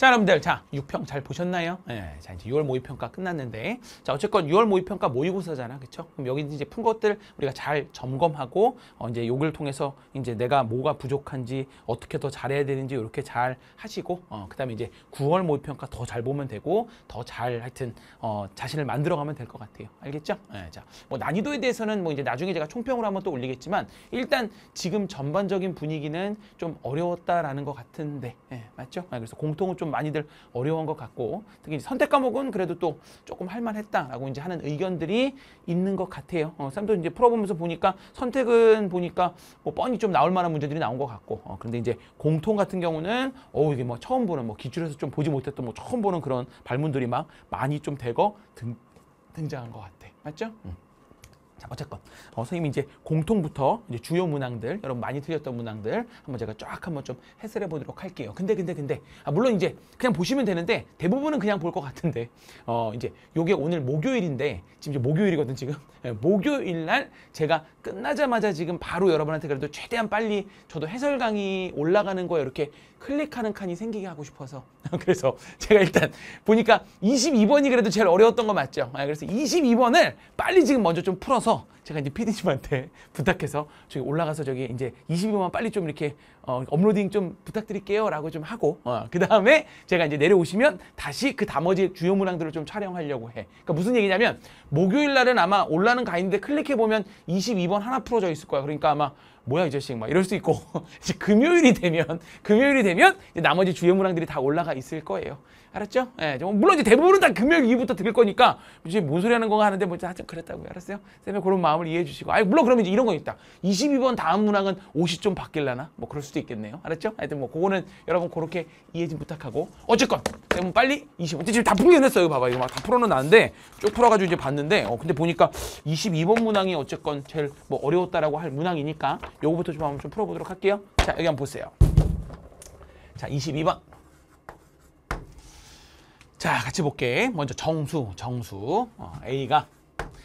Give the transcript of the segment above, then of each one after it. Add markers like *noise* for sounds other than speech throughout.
자 여러분들 자 6평 잘 보셨나요? 네, 자 이제 6월 모의평가 끝났는데 자 어쨌건 6월 모의평가 모의고사잖아 그쵸? 그럼 여기 이제 푼 것들 우리가 잘 점검하고 어, 이제 요기 통해서 이제 내가 뭐가 부족한지 어떻게 더 잘해야 되는지 이렇게 잘 하시고 어, 그 다음에 이제 9월 모의평가 더 잘 보면 되고 더 잘 하여튼 어, 자신을 만들어가면 될 것 같아요 알겠죠? 네, 예, 자 뭐 난이도에 대해서는 뭐 이제 나중에 제가 총평으로 한번 또 올리겠지만 일단 지금 전반적인 분위기는 좀 어려웠다라는 것 같은데 네, 맞죠? 아, 그래서 공통은 좀 많이들 어려운 것 같고 특히 선택 과목은 그래도 또 조금 할만했다라고 이제 하는 의견들이 있는 것 같아요. 어, 쌤도 이제 풀어보면서 보니까 선택은 보니까 뭐 뻔히 좀 나올 만한 문제들이 나온 것 같고 어, 그런데 이제 공통 같은 경우는 어 이게 뭐 처음 보는 뭐 기출에서 좀 보지 못했던 뭐 처음 보는 그런 발문들이 막 많이 좀 대거 등, 등장한 것 같아. 맞죠? 응. 음. 자, 어쨌건 어, 선생님이 이제 공통부터 이제 주요 문항들, 여러분 많이 틀렸던 문항들 한번 제가 쫙 한번 좀 해설해 보도록 할게요. 근데 근데 근데 아, 물론 이제 그냥 보시면 되는데 대부분은 그냥 볼 것 같은데 어 이제 요게 오늘 목요일인데 지금 이제 목요일이거든 지금 예, 목요일 날 제가 끝나자마자 지금 바로 여러분한테 그래도 최대한 빨리 저도 해설 강의 올라가는 거 이렇게 클릭하는 칸이 생기게 하고 싶어서 *laughs* 그래서 제가 일단 보니까 22번이 그래도 제일 어려웠던 거 맞죠? 아, 그래서 22번을 빨리 지금 먼저 좀 풀어서 올라서 제가 이제 피디님한테 *laughs* 부탁해서 저기 올라가서 저기 이제 2 0분만 빨리 좀 이렇게 어, 업로딩 좀 부탁드릴게요 라고 좀 하고 어, 그 다음에 제가 이제 내려오시면 다시 그 나머지 주요 문항들을 좀 촬영하려고 해 그러니까 무슨 얘기냐면 목요일 날은 아마 올라는 가있는데 클릭해보면 22번 하나 풀어져 있을 거야 그러니까 아마 뭐야 이 자식 막 이럴 수 있고 *laughs* 이제 금요일이 되면 금요일이 되면 나머지 주요 문항들이 다 올라가 있을 거예요. 알았죠? 예, 뭐 물론 이제 대부분은 다 금요일 이후부터 들을 거니까 이제 뭔 소리 하는 건가 하는데 뭐 하여튼 그랬다고요. 알았어요? 쌤의 그런 마음을 이해해 주시고 아니 물론 그러면 이제 이런 거 있다. 22번 다음 문항은 옷이 좀 바뀔라나? 뭐 그럴 수도 있겠네요. 알았죠? 하여튼 뭐 그거는 여러분 그렇게 이해 좀 부탁하고 어쨌건 쌤은 빨리 25. 지금 다 풀려냈어요. 봐봐 이거 막 다 풀어놨는데 쭉 풀어가지고 이제 봤는데 어 근데 보니까 22번 문항이 어쨌건 제일 뭐 어려웠다라고 할 문항이니까 요거부터 좀 한번 좀 풀어보도록 할게요. 자, 여기 한번 보세요. 자, 22번. 자, 같이 볼게. 먼저 정수, 정수. 어, A가.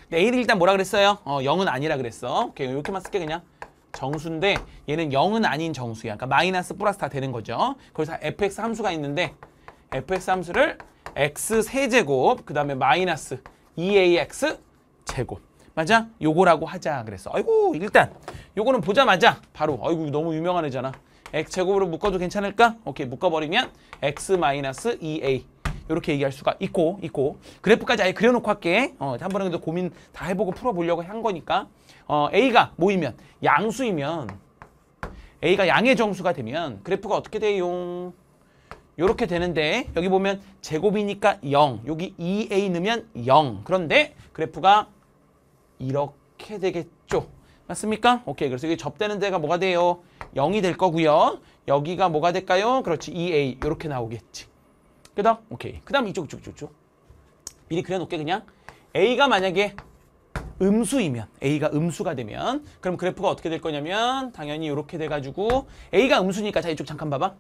근데 A를 일단 뭐라 그랬어요? 어, 0은 아니라 그랬어. 오케이, 이렇게만 쓸게 그냥. 정수인데 얘는 0은 아닌 정수야. 그러니까 마이너스 플러스 다 되는 거죠. 그래서 fx 함수가 있는데 fx 함수를 x 세제곱 그 다음에 마이너스 2ax 제곱 맞아? 요거라고 하자 그랬어. 아이고 일단 요거는 보자마자 바로 아이고 너무 유명한 애잖아. x 제곱으로 묶어도 괜찮을까? 오케이 묶어버리면 x 마이너스 2a 이렇게 얘기할 수가 있고 있고 그래프까지 아예 그려놓고 할게. 어, 한 번에 고민 다 해보고 풀어보려고 한 거니까 어, a가 모이면 양수이면 a가 양의 정수가 되면 그래프가 어떻게 돼요? 요렇게 되는데 여기 보면 제곱이니까 0 여기 2a 넣으면 0 그런데 그래프가 이렇게 되겠죠. 맞습니까? 오케이. 그래서 여기 접되는 데가 뭐가 돼요? 0이 될 거고요. 여기가 뭐가 될까요? 그렇지. 2a 이렇게 나오겠지. 그다음 오케이. 그다음 이쪽 이쪽 이쪽. 미리 그려 놓게 그냥 a가 만약에 음수이면 a가 음수가 되면 그럼 그래프가 어떻게 될 거냐면 당연히 이렇게 돼 가지고 a가 음수니까 자 이쪽 잠깐 봐봐.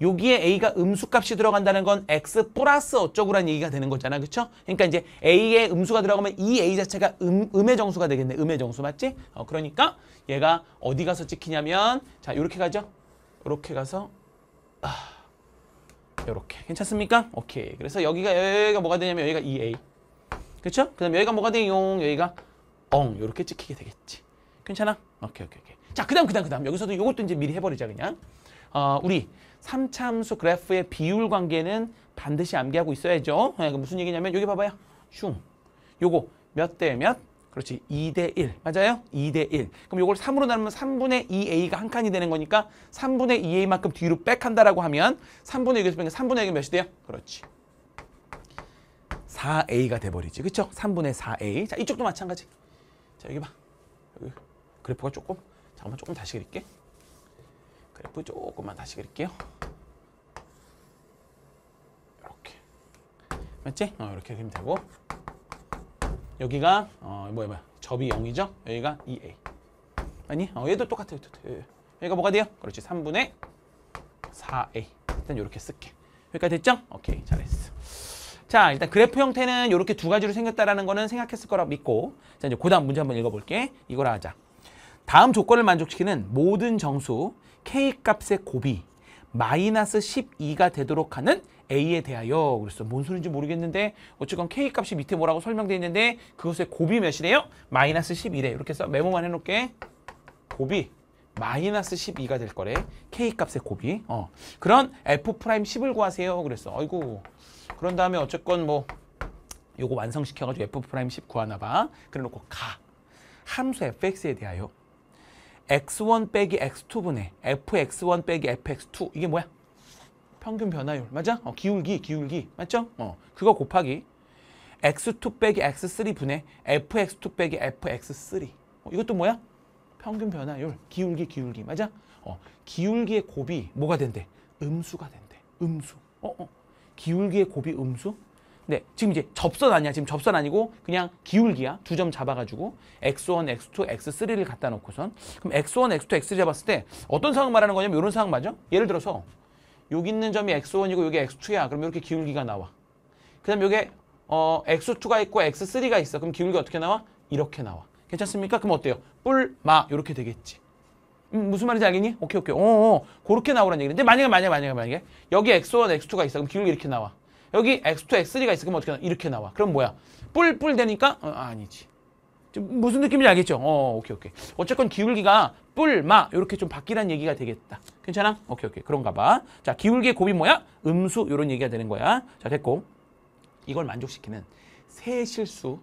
여기에 a가 음수값이 들어간다는 건 x 플러스 어쩌고란 얘기가 되는 거잖아. 그렇죠? 그러니까 이제 a의 음수가 들어가면 이 a 자체가 음, 음의 정수가 되겠네. 음의 정수 맞지? 어, 그러니까 얘가 어디 가서 찍히냐면 자, 이렇게 가죠. 이렇게 가서 아, 요렇게. 괜찮습니까? 오케이. 그래서 여기가 여기가 뭐가 되냐면 여기가 2a. 그렇죠? 그다음 여기가 뭐가 돼용 여기가 엉. 요렇게 찍히게 되겠지. 괜찮아? 오케이, 오케이, 오케이. 자, 그다음 그다음 그다음. 여기서도 요것도 이제 미리 해 버리자 그냥. 어, 우리 3차 함수 그래프의 비율 관계는 반드시 암기하고 있어야죠. 예, 무슨 얘기냐면 여기 봐봐요. 슝. 요거 몇 대 몇? 그렇지. 2 대 1. 맞아요? 2 대 1. 그럼 요걸 3으로 나누면 3분의 2a가 한 칸이 되는 거니까 3분의 2a만큼 뒤로 빽한다라고 하면 3분의 6에서 뺀게 3분의 6가 몇이 돼요? 그렇지. 4a가 돼버리지. 그렇죠 3분의 4a. 자, 이쪽도 마찬가지. 자, 여기 봐. 여기 그래프가 조금, 잠깐만 조금 다시 그릴게. 그래프 조금만 다시 그릴게요. 이렇게. 맞지? 어, 이렇게 되면 되고. 여기가 어, 뭐야 뭐야. 접이 0이죠? 여기가 2a. 아니, 어, 얘도 똑같아요. 예. 여기가 뭐가 돼요? 그렇지. 3분의 4a. 일단 이렇게 쓸게. 여기까지 됐죠? 오케이. 잘했어. 자, 일단 그래프 형태는 이렇게 두 가지로 생겼다라는 거는 생각했을 거라고 믿고 자, 이제 그 다음 문제 한번 읽어볼게. 이걸 하자. 다음 조건을 만족시키는 모든 정수 K값의 곱이 마이너스 12가 되도록 하는 A에 대하여 그래서 뭔 소리인지 모르겠는데 어쨌건 K값이 밑에 뭐라고 설명되어 있는데 그것의 곱이 몇이래요? 마이너스 1 2래 이렇게 해서 메모만 해놓을게 곱이 마이너스 12가 될 거래 K값의 곱이 어 그런 F 프라임 10을 구하세요 그랬어 아이고 그런 다음에 어쨌건 뭐 요거 완성시켜가지고 F 프라임 10 구하나 봐 그래놓고 가 함수 fx에 대하여 x1 빼기 x2분의 fx1 빼기 fx2 이게 뭐야? 평균 변화율 맞아? 어, 기울기 기울기 맞죠? 어, 그거 곱하기 x2 빼기 x3 분의 fx2 빼기 fx3 어, 이것도 뭐야? 평균 변화율 기울기 기울기 맞아? 어, 기울기의 곱이 뭐가 된대? 음수가 된대 음수 어, 어. 기울기의 곱이 음수? 네, 지금 이제 접선 아니야. 지금 접선 아니고 그냥 기울기야. 두 점 잡아가지고 x1, x2, x3를 갖다 놓고선 그럼 x1, x2, x3 잡았을 때 어떤 상황 말하는 거냐면 이런 상황 맞죠? 예를 들어서 여기 있는 점이 x1이고 여기 x2야. 그럼 이렇게 기울기가 나와. 그 다음 여기에 어, x2가 있고 x3가 있어. 그럼 기울기 어떻게 나와? 이렇게 나와. 괜찮습니까? 그럼 어때요? 뿔, 마 이렇게 되겠지. 음, 무슨 말인지 알겠니? 오케이, 오케이. 어, 어. 어. 그렇게 나오라는 얘기인데 만약에 만약에 만약에 만약에 여기 x1, x2가 있어. 그럼 기울기 이렇게 나와. 여기 X2, X3가 있으면 어떻게 나와? 이렇게 나와. 그럼 뭐야? 뿔뿔 되니까 어, 아, 아니지. 좀 무슨 느낌인지 알겠죠? 어, 오케이, 오케이. 어쨌건 기울기가 뿔, 마 이렇게 좀 바뀌란 얘기가 되겠다. 괜찮아? 오케이, 오케이. 그런가 봐. 자, 기울기의 곱이 뭐야? 음수 이런 얘기가 되는 거야. 자, 됐고. 이걸 만족시키는 세 실수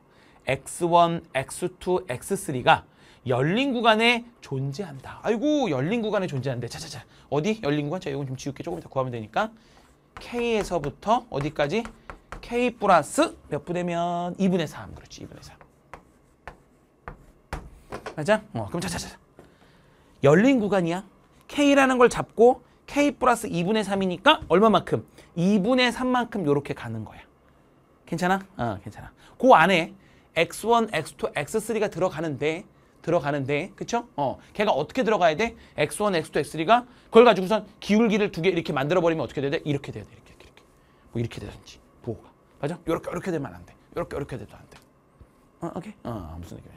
x1, x2, x3가 열린 구간에 존재한다. 아이고, 열린 구간에 존재하는데. 자, 자, 자. 어디? 열린 구간? 자, 이건 좀 지우개 조금 이따 구하면 되니까. K에서부터 어디까지? K 플러스 몇부 되면 2분의 3. 그렇지, 2분의 3. 맞아? 어, 그럼 자자자. 열린 구간이야. K라는 걸 잡고 K 플러스 2분의 3이니까 얼마만큼? 2분의 3만큼 이렇게 가는 거야. 괜찮아? 어, 괜찮아. 그 안에 X1, X2, X3가 들어가는데 들어가는데 그쵸? 어, 걔가 어떻게 들어가야 돼? x1, x2, x3가 그걸 가지고선 기울기를 두 개 이렇게 만들어버리면 어떻게 돼야 돼? 이렇게 돼야 돼 이렇게 이렇게 이렇게 뭐 이렇게 되든지 보호가 맞아? 요렇게 요렇게 되면 안 돼. 요렇게 요렇게 돼도 안 돼. 어, 오케이? 어, 무슨 얘기야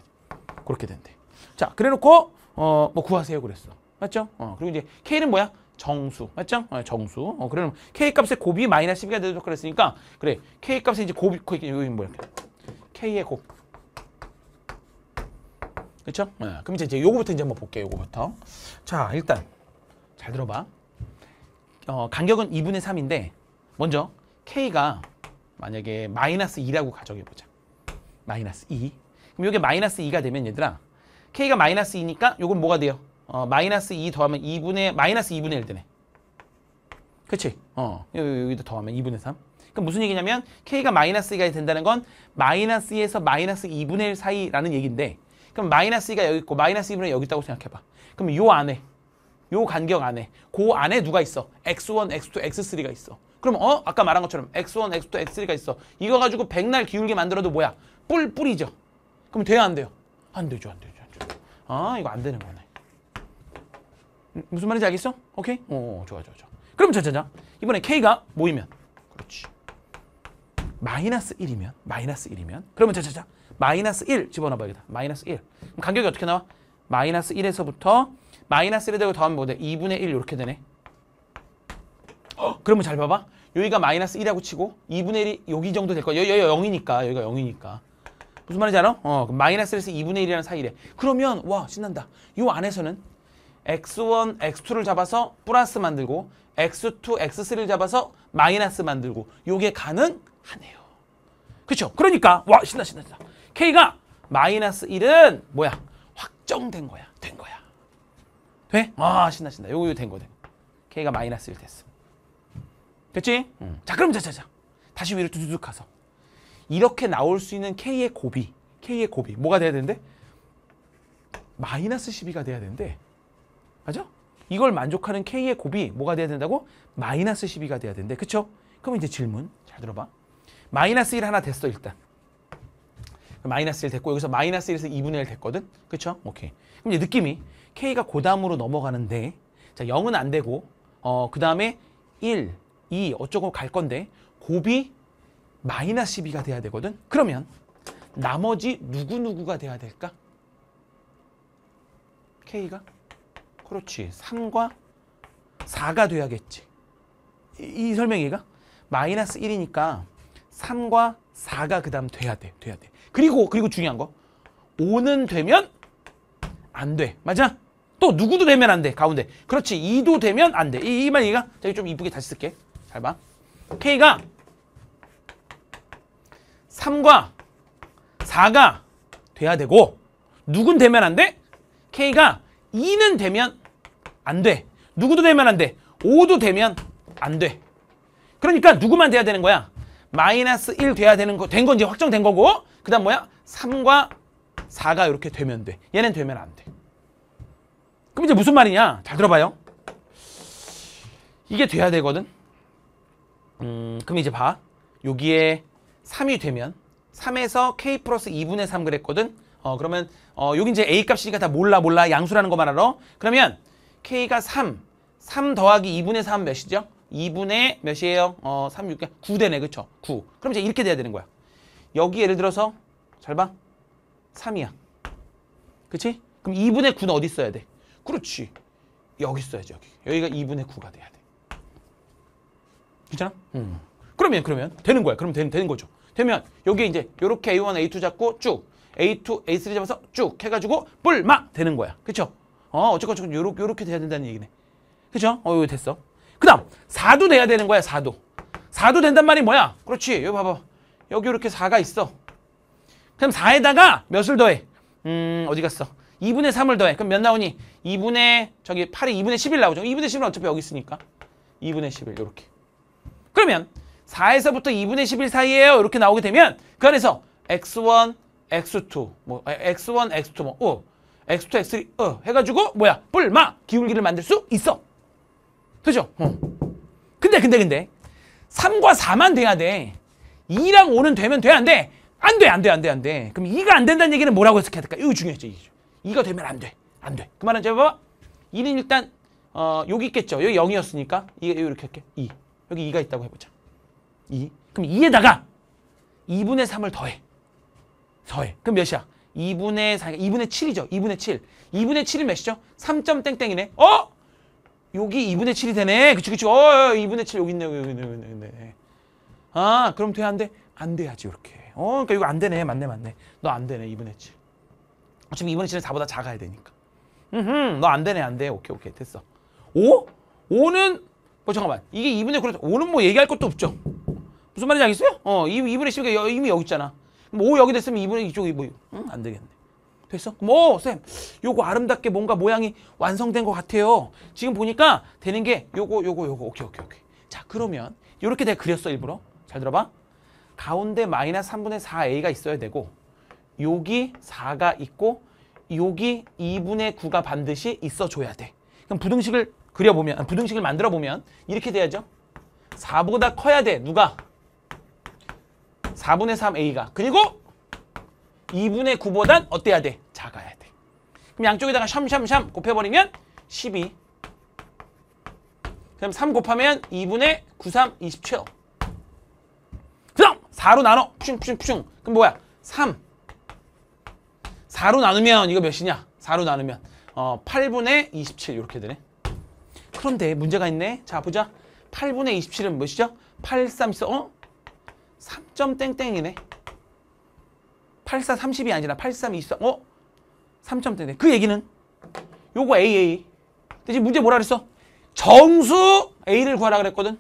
그렇게 된대. 자, 그래놓고 어, 뭐 구하세요 그랬어. 맞죠? 어, 그리고 이제 K는 뭐야? 정수. 맞죠? 어, 정수. 어, 그러면 K값의 곱이 마이너스 10이가 되도록 그랬으니까 그래. K값의 이제 곱이, 곱이 뭐야? K의 곱. 그렇죠? 네. 그럼 이제 요거부터 이제 한번 볼게요. 요거부터. 자, 일단 잘 들어봐. 어, 간격은 2분의 3인데 먼저 K가 만약에 마이너스 2라고 가정해보자. 마이너스 2. 그럼 이게 마이너스 2가 되면 얘들아 K가 마이너스 2니까 요건 뭐가 돼요? 어, 마이너스 2 더하면 2분의 마이너스 2분의 1 되네. 그치? 어, 여기도 더하면 2분의 3. 그럼 무슨 얘기냐면 K가 마이너스 2가 된다는 건 마이너스 2에서 마이너스 2분의 1 사이라는 얘기인데 그럼 마이너스 2가 여기 있고 마이너스 2분의 여기 있다고 생각해봐. 그럼 요 안에, 요 간격 안에, 그 안에 누가 있어? x1, x2, x3가 있어. 그럼 어? 아까 말한 것처럼 x1, x2, x3가 있어. 이거 가지고 백날 기울게 만들어도 뭐야? 뿔, 뿔이죠. 그럼 돼요, 안 돼요? 안 되죠, 안 되죠, 안 되죠. 아, 이거 안 되는 거네. 음, 무슨 말인지 알겠어? 오케이? 오, 어, 어, 어, 좋아, 좋아, 좋아. 그럼 자자자. 이번에 K가 모이면. 그렇지. 마이너스 1이면 마이너스 1이면 그러면 자자자 마이너스 1 집어넣어 봐야겠다. 마이너스 1. 그럼 간격이 어떻게 나와? 마이너스 1에서부터 마이너스 1에 대고 더하면 뭐돼? 2분의 1 이렇게 되네. 어, 그러면 잘 봐봐. 여기가 마이너스 1이라고 치고 2분의 1이 여기 정도 될 거야. 여기, 여기 0이니까. 여기가 0이니까. 무슨 말인지 알아? 어, 마이너스 1에서 2분의 1이라는 사이래. 그러면 와 신난다. 이 안에서는 x1, x2를 잡아서 플러스 만들고 x2, x3를 잡아서 마이너스 만들고 요게 가능? 안 해요. 그렇죠? 그러니까 와 신나 신나 신나. K가 마이너스 1은 뭐야? 확정된 거야. 된 거야. 돼? 아 신나 신나. 요거 된 거돼. K가 마이너스 1 됐어. 됐지? 응. 음. 자 그럼 자자자. 다시 위로 두두둑 가서 이렇게 나올 수 있는 K의 곱이 K의 곱이 뭐가 돼야 되는데? 마이너스 12가 돼야 되는데 맞아? 이걸 만족하는 K의 곱이 뭐가 돼야 된다고? 마이너스 12가 돼야 되는데 그쵸? 그럼 이제 질문 잘 들어봐 마이너스 1 하나 됐어 일단. 마이너스 1 됐고 여기서 마이너스 1에서 2분의 1 됐거든? 그쵸? 오케이. 그럼 이제 느낌이 K가 고담으로 넘어가는데 자 0은 안 되고 어그 다음에 1, 2 어쩌고 갈 건데 곱이 마이너스 12가 돼야 되거든? 그러면 나머지 누구누구가 돼야 될까? K가? 그렇지. 3과 4가 돼야겠지. 이, 이 설명이가? 마이너스 1이니까 3과 4가 그 다음 돼야 돼. 돼야 돼. 그리고 그리고 중요한 거. 5는 되면 안 돼. 맞아? 또 누구도 되면 안 돼. 가운데. 그렇지. 2도 되면 안 돼. 이, 이 말이가 저기 좀 이쁘게 다시 쓸게. 잘 봐. K가 3과 4가 돼야 되고 누군 되면 안 돼? K가 2는 되면 안 돼. 누구도 되면 안 돼. 5도 되면 안 돼. 그러니까 누구만 돼야 되는 거야? 마이너스 1 돼야 되는 거, 된 건 이제 확정된 거고, 그 다음 뭐야? 3과 4가 이렇게 되면 돼. 얘는 되면 안 돼. 그럼 이제 무슨 말이냐? 잘 들어봐요. 이게 돼야 되거든? 음, 그럼 이제 봐. 여기에 3이 되면 3에서 k 플러스 2분의 3 그랬거든? 어, 그러면 어, 여기 이제 a 값이니까 다 몰라 몰라 양수라는 거 말하러. 그러면 k가 3, 3 더하기 2분의 3 몇이죠? 2분의 몇이에요? 어, 3, 6, 9대네, 그쵸? 9. 그럼 이제 이렇게 돼야 되는 거야. 여기 예를 들어서, 잘 봐. 3이야. 그치? 그럼 2분의 9는 어디 써야 돼? 그렇지. 여기 써야지, 여기. 여기가 2분의 9가 돼야 돼. 괜찮아? 음. 그러면, 그러면 되는 거야. 그럼 되는, 되는 거죠. 되면 여기 이제 이렇게 A1, A2 잡고 쭉 A2, A3 잡아서 쭉 해가지고 뿔 막! 되는 거야. 그쵸? 어, 어쨌건 어쨌건 요렇게, 요렇게 돼야 된다는 얘기네. 그죠 어, 됐어. 그 다음 4도 돼야 되는 거야 4도 4도 된단 말이 뭐야? 그렇지 여기 봐봐 여기 이렇게 4가 있어 그럼 4에다가 몇을 더해? 음 어디 갔어? 2분의 3을 더해 그럼 몇 나오니? 2분의 저기 8이 2분의 11 나오죠 2분의 11은 어차피 여기 있으니까 2분의 11 이렇게 그러면 4에서부터 2분의 11 사이에요 이렇게 나오게 되면 그 안에서 x1, x2 뭐 x1, 아, x2 뭐 어, x2, x3 어 해가지고 뭐야 뿔마 기울기를 만들 수 있어 그죠? 어. 근데 근데 근데 3과 4만 돼야 돼. 2랑 5는 되면 돼? 안 돼? 안 돼, 안 돼, 안 돼, 안 돼. 그럼 2가 안 된다는 얘기는 뭐라고 해석해야 될까? 이거 중요하죠, 이게. 2가 되면 안 돼. 안 돼. 그 말은 제가 2는 일단 어, 여기 있겠죠. 여기 0이었으니까 이, 이렇게 할게. 2. 여기 2가 있다고 해보자. 2. 그럼 2에다가 2분의 3을 더해. 더해. 그럼 몇이야? 2분의 4, 2분의 7이죠. 2분의 7. 2분의 7은 몇이죠? 3점 땡땡이네. 어? 여기 2분의 7이 되네. 그치, 그치. 어, 2분의 어, 7 여기 있네, 여기 있네, 여기 있네. 여기 아, 그럼 돼, 안 돼? 안 돼야지, 이렇게. 어, 그러니까 이거 안 되네. 맞네, 맞네. 너 안 되네, 2분의 7. 지금 2분의 7은 4보다 작아야 되니까. 으흠, 너 안 되네, 안 돼. 오케이, 오케이. 됐어. 5? 5는, 뭐, 잠깐만. 이게 2분의 9라, 5는 뭐 얘기할 것도 없죠. 무슨 말인지 알겠어요? 어, 2, 2분의 10이 이미 여기 있잖아. 뭐5 여기 됐으면 2분의 이쪽이 뭐, 응, 안 되겠네. 됐어? 뭐, 럼 오, 쌤, 요거 아름답게 뭔가 모양이 완성된 것 같아요. 지금 보니까 되는 게 요거, 요거, 요거. 오케이, 오케이, 오케이. 자, 그러면 요렇게 내가 그렸어, 일부러. 잘 들어봐. 가운데 마이너스 3분의 4a가 있어야 되고 여기 4가 있고 여기 2분의 9가 반드시 있어줘야 돼. 그럼 부등식을 그려보면, 부등식을 만들어보면 이렇게 돼야죠. 4보다 커야 돼. 누가? 4분의 3a가. 그리고 2분의 9보단 어때야 돼? 작아야 돼. 그럼 양쪽에다가 샴샴샴 곱해버리면 12. 그럼 3 곱하면 2분의 9, 3, 27. 그럼 4로 나눠. 푸슝푸슝푸 그럼 뭐야? 3. 4로 나누면 이거 몇이냐? 4로 나누면 어, 8분의 27 이렇게 되네. 그런데 문제가 있네. 자, 보자. 8분의 27은 몇이죠? 8, 3, 4, 어? 3점 땡땡이네. 8430이 아니라 832 4 어? 3점대네그 얘기는 요거 AA 대신 문제 뭐라 그랬어? 정수 A를 구하라 그랬거든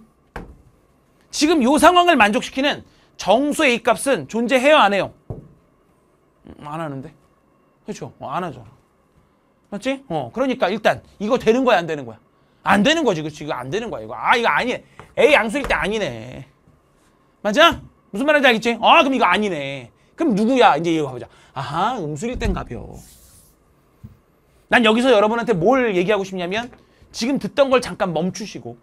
지금 요 상황을 만족시키는 정수 A 값은 존재해요 안 해요? 음, 안 하는데 그렇죠? 어, 안 하잖아 맞지? 어 그러니까 일단 이거 되는 거야 안 되는 거야? 안 되는 거지 그치 이거 안 되는 거야 이거 아 이거 아니네 A 양수일 때 아니네 맞아? 무슨 말인지 알겠지? 아 그럼 이거 아니네 그럼 누구야? 이제 이거 가보자. 아하, 음수일 땐 가벼워. 난 여기서 여러분한테 뭘 얘기하고 싶냐면 지금 듣던 걸 잠깐 멈추시고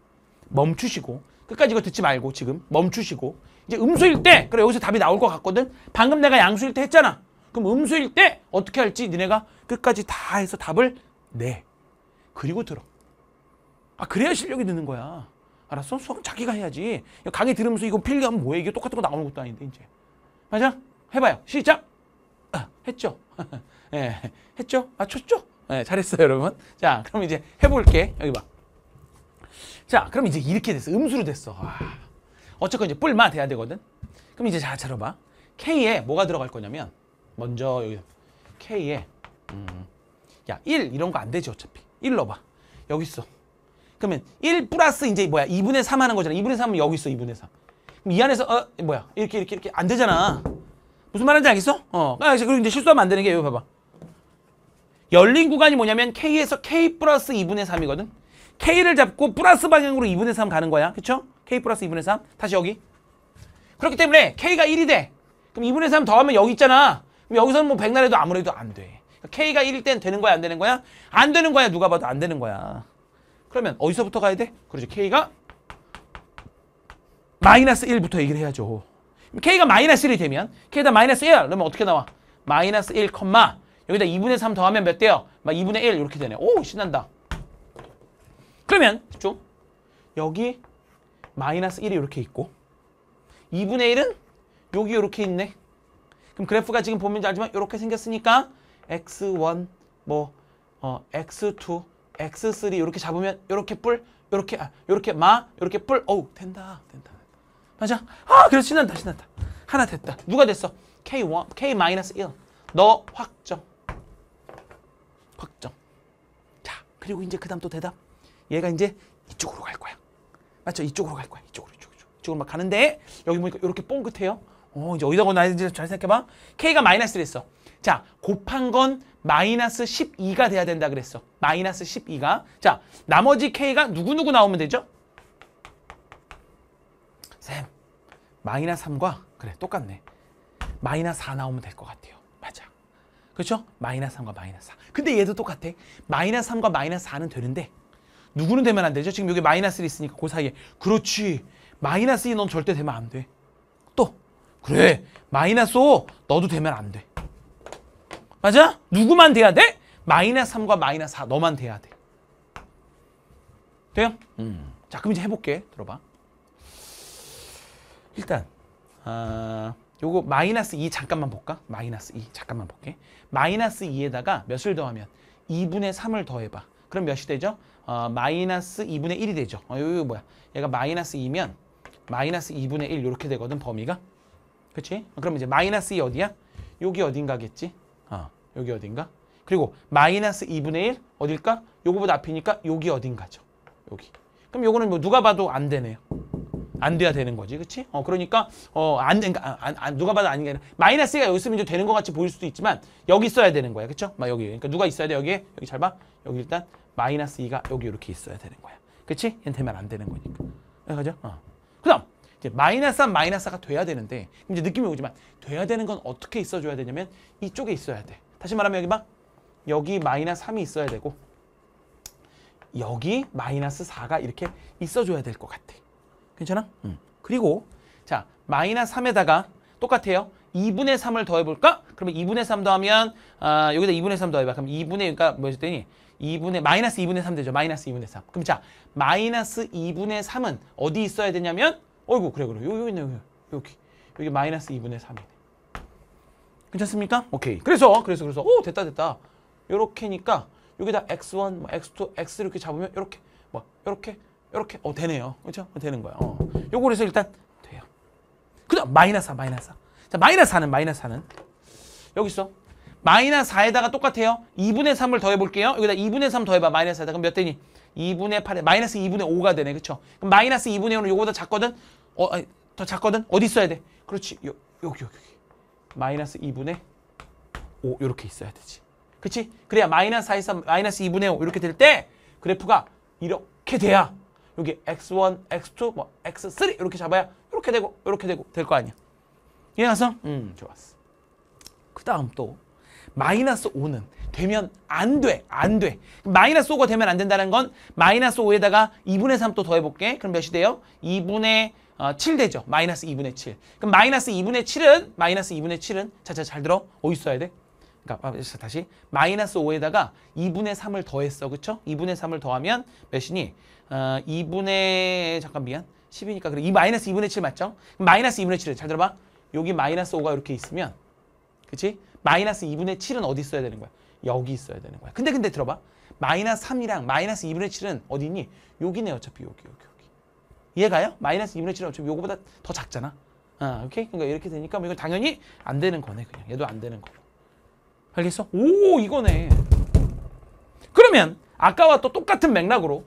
멈추시고 끝까지 이거 듣지 말고 지금 멈추시고 이제 음수일 때 그래 여기서 답이 나올 것 같거든 방금 내가 양수일 때 했잖아 그럼 음수일 때 어떻게 할지 니네가 끝까지 다 해서 답을 내 그리고 들어 아 그래야 실력이 느는 거야 알았어? 수학 자기가 해야지 강의 들으면서 이거 필기하면 뭐해 이게 똑같은 거 나오는 것도 아닌데 이제 맞아? 해봐요. 시작! 아, 했죠? *laughs* 예, 했죠? 아, 췄죠 예, 잘했어요, 여러분. 자, 그럼 이제 해볼게. 여기 봐. 자, 그럼 이제 이렇게 됐어. 음수로 됐어. 아, 어쨌건 이제 뿔만 돼야 되거든. 그럼 이제 잘 들어봐. K에 뭐가 들어갈 거냐면 먼저 여기 K에 음, 야, 1 이런 거 안 되지 어차피. 1 넣어봐. 여기 있어. 그러면 1 플러스 이제 뭐야 2분의 3 하는 거잖아. 2분의 3은 여기 있어. 2분의 3. 그럼 이 안에서 어 뭐야 이렇게 이렇게 이렇게 안 되잖아. 무슨 말인지 알겠어? 어. 아, 그리고 이제 실수하면 안 되는 게 여기 봐봐. 열린 구간이 뭐냐면 K에서 K 플러스 2분의 3이거든. K를 잡고 플러스 방향으로 2분의 3 가는 거야. 그쵸? K 플러스 2분의 3. 다시 여기. 그렇기 때문에 K가 1이 돼. 그럼 2분의 3 더하면 여기 있잖아. 그럼 여기서는 뭐 백날에도 아무래도 안 돼. 그러니까 K가 1일 땐 되는 거야? 안 되는 거야? 안 되는 거야. 누가 봐도 안 되는 거야. 그러면 어디서부터 가야 돼? 그렇지. K가 마이너스 1부터 얘기를 해야죠. k가 마이너스 1이 되면 k에다 마이너스 1 그러면 어떻게 나와? 마이너스 1, 컴마 여기다 2분의 3 더하면 몇 돼요? 막 2분의 1 이렇게 되네. 오 신난다. 그러면 좀 여기 마이너스 1이 이렇게 있고 2분의 1은 여기 이렇게 있네. 그럼 그래프가 지금 보면 알지만 이렇게 생겼으니까 x1 뭐 어, x2 x3 이렇게 잡으면 이렇게 뿔 이렇게 아, 이렇게 마 이렇게 뿔오 된다 된다. 맞아. 아, 그래서 신난다, 신난다. 하나 됐다. 누가 됐어? K1, K-1. 너 확정. 확정. 자, 그리고 이제 그 다음 또 대답. 얘가 이제 이쪽으로 갈 거야. 맞죠? 이쪽으로 갈 거야. 이쪽으로, 이쪽으로. 이쪽으로 막 가는데 여기 보니까 이렇게 뽕긋해요. 어, 이제 어디다 건나야 되지잘 생각해봐. K가 마이너스 됐어. 자, 곱한 건 마이너스 12가 돼야 된다 그랬어. 마이너스 12가. 자, 나머지 K가 누구누구 나오면 되죠? 쌤, 마이너스 3과 그래 똑같네. 마이너스 4 나오면 될 것 같아요. 맞아. 그렇죠? 마이너스 3과 마이너스 4. 근데 얘도 똑같아. 마이너스 3과 마이너스 4는 되는데 누구는 되면 안 되죠? 지금 여기 마이너스 1 있으니까 그 사이에 그렇지. 마이너스 2넌 절대 되면 안 돼. 또 그래. 마이너스 5 너도 되면 안 돼. 맞아? 누구만 돼야 돼? 마이너스 3과 마이너스 4 너만 돼야 돼. 돼요? 음. 자 그럼 이제 해볼게. 들어봐. 일단 아, 요거 마이너스 2 잠깐만 볼까? 마이너스 2 잠깐만 볼게. 마이너스 2에다가 몇을 더하면 2분의 3을 더해봐. 그럼 몇이 되죠? 어, 마이너스 2분의 1이 되죠. 어, 요, 요 뭐야? 얘가 마이너스 2면 마이너스 2분의 1 이렇게 되거든 범위가. 그치 어, 그럼 이제 마이너스 2 어디야? 여기 어딘가겠지? 어, 여기 어딘가? 그리고 마이너스 2분의 1 어딜까? 요거보다 앞이니까 여기 어딘가죠. 여기. 그럼 요거는 뭐 누가 봐도 안 되네요. 안 돼야 되는 거지, 그치 어, 그러니까 어안 그러니까 안, 아, 안, 아, 아, 누가 봐도 아닌 게 아니라 마이너스가 여기 있으면 이제 되는 것 같이 보일 수도 있지만 여기 있어야 되는 거야, 그렇죠? 막 여기 그러니까 누가 있어야 돼 여기에 여기 잘 봐, 여기 일단 마이너스 2가 여기 이렇게 있어야 되는 거야, 그치지 얘는 되면 안 되는 거니까, 예, 그죠? 어. 그다음 이제 마이너스 3, 마이너스 4가 돼야 되는데 이제 느낌이 오지만 돼야 되는 건 어떻게 있어줘야 되냐면 이쪽에 있어야 돼. 다시 말하면 여기 봐, 여기 마이너스 3이 있어야 되고 여기 마이너스 4가 이렇게 있어줘야 될 것 같아. 괜찮아? 응. 그리고 자 마이너스 3에다가 똑같아요. 2분의 3을 더해볼까? 그러면 2분의 3 더하면 아, 여기다 2분의 3 더해봐. 그럼 2분의 그러니까 뭐였을 때니? 2분의 마이너스 2분의 3 되죠. 마이너스 2분의 3. 그럼 자 마이너스 2분의 3은 어디 있어야 되냐면 어이구 그래 그래 여기 있네 여기 여기 여기 마이너스 2분의 3이네. 괜찮습니까? 오케이. 그래서 그래서 그래서 오 됐다 됐다. 요렇게니까 여기다 x1, 뭐 x2, x 이렇게 잡으면 요렇게 뭐 요렇게 이렇게 어 되네요. 그렇죠? 되는 거예 어. 요거 그래서 일단 돼요. 그다음 마이너스 4, 마이너스 4. 자, 마이너스 4는 마이너스 4는 여기 있어. 마이너스 4에다가 똑같아요. 2분의 3을 더해볼게요. 여기다 2분의 3 더해봐. 마이너스 4에다. 그몇 되니? 2분의 8에 마이너스 2분의 5가 되네. 그렇죠? 그럼 마이너스 2분의 5는 요거보다 작거든? 어, 아니, 더 작거든? 어디 있어야 돼? 그렇지. 요, 여기, 여기, 여기. 마이너스 2분의 5 이렇게 있어야 되지. 그렇지? 그래야 마이너스 4에서 마이너스 2분의 5 이렇게 될 때 그래프가 이렇게 돼야 여기 x1, x2, 뭐 x3 이렇게 잡아야 이렇게 되고 이렇게 되고 될 거 아니야. 이해갔어? 음, 좋았어. 그 다음 또 마이너스 5는 되면 안 돼, 안 돼. 마이너스 5가 되면 안 된다는 건 마이너스 5에다가 2분의 3또 더해볼게. 그럼 몇이 돼요? 2분의 어, 7 되죠. 마이너스 2분의 7. 그럼 마이너스 2분의 7은 마이너스 2분의 7은 자자 잘 들어. 오 있어야 돼? 그러니까 아, 다시 마이너스 5에다가 2분의 3을 더했어. 그렇죠? 2분의 3을 더하면 몇이니? 어, 2분의 잠깐 미안. 10이니까 그래. 이 마이너스 2분의 7 맞죠? 마이너스 2분의 7을 잘 들어봐. 여기 마이너스 5가 이렇게 있으면 그치? 마이너스 2분의 7은 어디 있어야 되는 거야? 여기 있어야 되는 거야. 근데 근데 들어봐. 마이너스 3이랑 마이너스 2분의 7은 어디 있니 여기네 어차피 여기 여기 여기. 이해가요? 마이너스 2분의 7은 어차피 요거보다 더 작잖아. 아, 오케이? 그러니까 이렇게 되니까 뭐 이건 당연히 안 되는 거네 그냥. 얘도 안 되는 거고. 알겠어? 오 이거네. 그러면 아까와 또 똑같은 맥락으로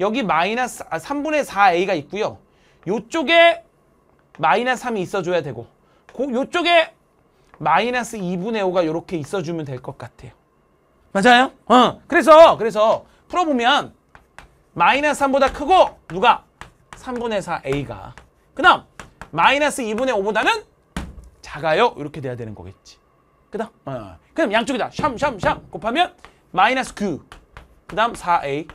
여기 마이너스 아, 3분의 4a가 있고요. 요쪽에 마이너스 3이 있어줘야 되고 고, 요쪽에 마이너스 2분의 5가 이렇게 있어주면 될 것 같아요. 맞아요? 어. 그래서 그래서 풀어보면 마이너스 3보다 크고 누가? 3분의 4a가 그 다음 마이너스 2분의 5보다는 작아요. 이렇게 돼야 되는 거겠지. 그다 어. 그럼 양쪽이다 샴샴샴 곱하면 마이너스 9. 그 다음 4a.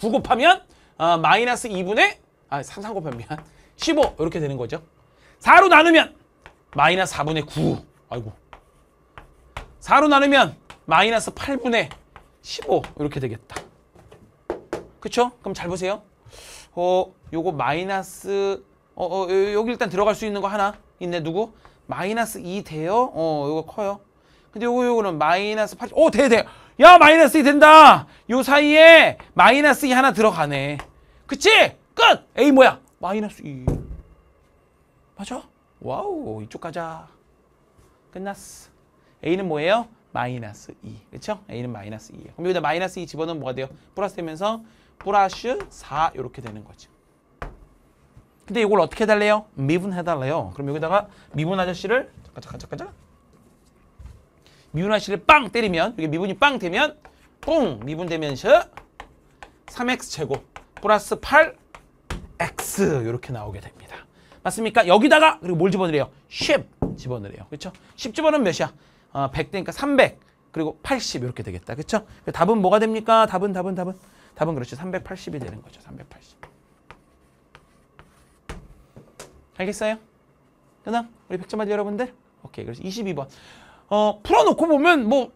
9 곱하면 어, 마이너스 2분의 아, 3, 3 곱하면 미안. 15 이렇게 되는 거죠. 4로 나누면 마이너스 4분의 9. 아이고. 4로 나누면 마이너스 8분의 15 이렇게 되겠다. 그쵸? 그럼 잘 보세요. 어, 요거 마이너스 어, 어, 여기 일단 들어갈 수 있는 거 하나 있네. 누구? 마이너스 2 돼요? 어, 이거 커요. 근데 요거 요거는 마이너스 8. 오, 돼, 돼. 야, 마이너스 2 된다. 요 사이에 마이너스 2 하나 들어가네. 그치? 끝! A 뭐야? 마이너스 2. 맞아? 와우, 이쪽 가자. 끝났어. A는 뭐예요? 마이너스 2. 그렇 A는 마이너스 2예요. 그럼 여기다 마이너스 2 집어넣으면 뭐가 돼요? 플러스 되면서 플러스 4 이렇게 되는 거죠. 근데 이걸 어떻게 해달래요? 미분해달래요. 그럼 여기다가 미분 아저씨를 잠깐 잠깐 잠깐 미분 아저씨를 빵 때리면 이게 미분이 빵 되면 뿡 미분되면서 3x 제곱 플러스 8x 이렇게 나오게 됩니다. 맞습니까? 여기다가 그리고 뭘 집어넣으래요? 10 집어넣으래요. 그렇죠? 10 집어넣으면 몇이야? 어, 100 되니까 300 그리고 80 이렇게 되겠다. 그렇죠? 답은 뭐가 됩니까? 답은 답은 답은 답은 그렇지 380이 되는 거죠. 380. 알겠어요? 그나 우리 백0점 맞은 여러분들? 오케이, 그래서 22번. 어, 풀어놓고 보면 뭐,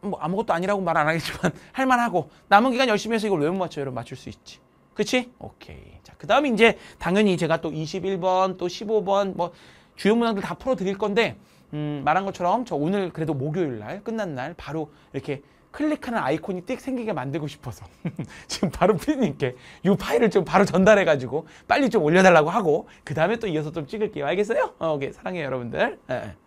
뭐 아무것도 아니라고 말 안 하겠지만 *laughs* 할만하고 남은 기간 열심히 해서 이걸 왜못 맞춰요? 여러분 맞출 수 있지. 그치? 오케이. 자, 그 다음에 이제 당연히 제가 또 21번, 또 15번, 뭐 주요 문항들 다 풀어드릴 건데 음, 말한 것처럼 저 오늘 그래도 목요일 날 끝난 날 바로 이렇게 클릭하는 아이콘이 띡 생기게 만들고 싶어서 *laughs* 지금 바로 피디님께 이 파일을 좀 바로 전달해가지고 빨리 좀 올려달라고 하고 그 다음에 또 이어서 좀 찍을게요. 알겠어요? 어, 오케이 사랑해요 여러분들. 네.